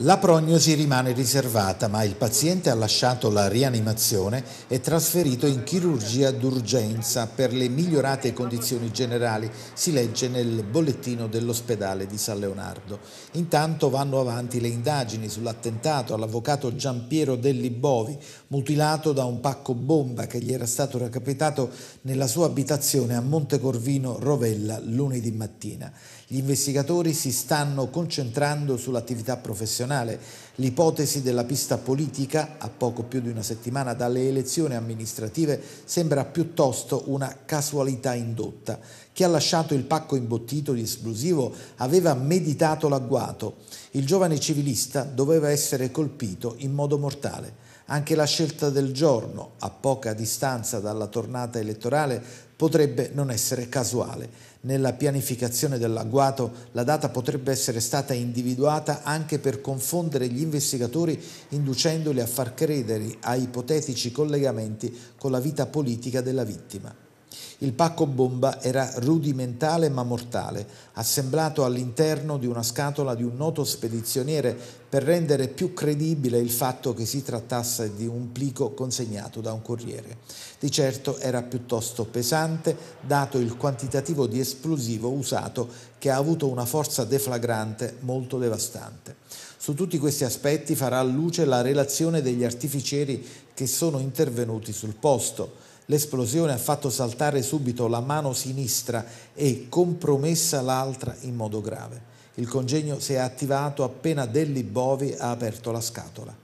La prognosi rimane riservata, ma il paziente ha lasciato la rianimazione e trasferito in chirurgia d'urgenza per le migliorate condizioni generali, si legge nel bollettino dell'ospedale di San Leonardo. Intanto vanno avanti le indagini sull'attentato all'avvocato Giampiero Delli Bovi, mutilato da un pacco bomba che gli era stato recapitato nella sua abitazione a Montecorvino Rovella lunedì mattina. Gli investigatori si stanno concentrando sull'attività professionale nazionale l'ipotesi della pista politica, a poco più di una settimana dalle elezioni amministrative, sembra piuttosto una casualità indotta. Chi ha lasciato il pacco imbottito di esplosivo aveva meditato l'agguato. Il giovane civilista doveva essere colpito in modo mortale. Anche la scelta del giorno, a poca distanza dalla tornata elettorale, potrebbe non essere casuale. Nella pianificazione dell'agguato la data potrebbe essere stata individuata anche per confondere gli investigatori inducendoli a far credere a ipotetici collegamenti con la vita politica della vittima. Il pacco bomba era rudimentale ma mortale, assemblato all'interno di una scatola di un noto spedizioniere per rendere più credibile il fatto che si trattasse di un plico consegnato da un corriere. Di certo era piuttosto pesante, dato il quantitativo di esplosivo usato che ha avuto una forza deflagrante molto devastante. Su tutti questi aspetti farà luce la relazione degli artificieri che sono intervenuti sul posto. L'esplosione ha fatto saltare subito la mano sinistra e compromessa l'altra in modo grave. Il congegno si è attivato appena Delli Bovi ha aperto la scatola.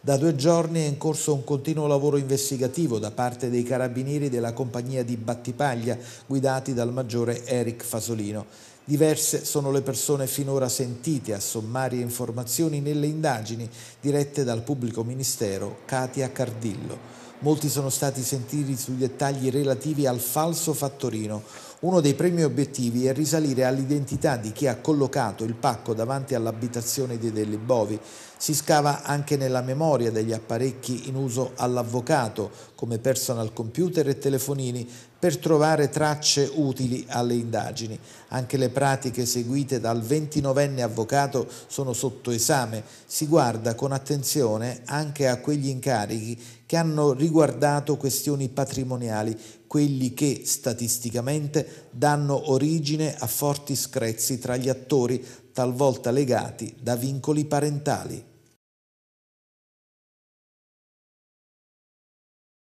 Da due giorni è in corso un continuo lavoro investigativo da parte dei carabinieri della compagnia di Battipaglia, guidati dal maggiore Eric Fasolino. Diverse sono le persone finora sentite a sommarie informazioni nelle indagini dirette dal pubblico ministero Katia Cardillo. Molti sono stati sentiti sui dettagli relativi al falso fattorino, uno dei primi obiettivi è risalire all'identità di chi ha collocato il pacco davanti all'abitazione di Delli Bovi. Si scava anche nella memoria degli apparecchi in uso all'avvocato, come personal computer e telefonini, per trovare tracce utili alle indagini. Anche le pratiche seguite dal 29enne avvocato sono sotto esame. Si guarda con attenzione anche a quegli incarichi che hanno riguardato questioni patrimoniali, quelli che statisticamente danno origine a forti screzzi tra gli attori, talvolta legati da vincoli parentali.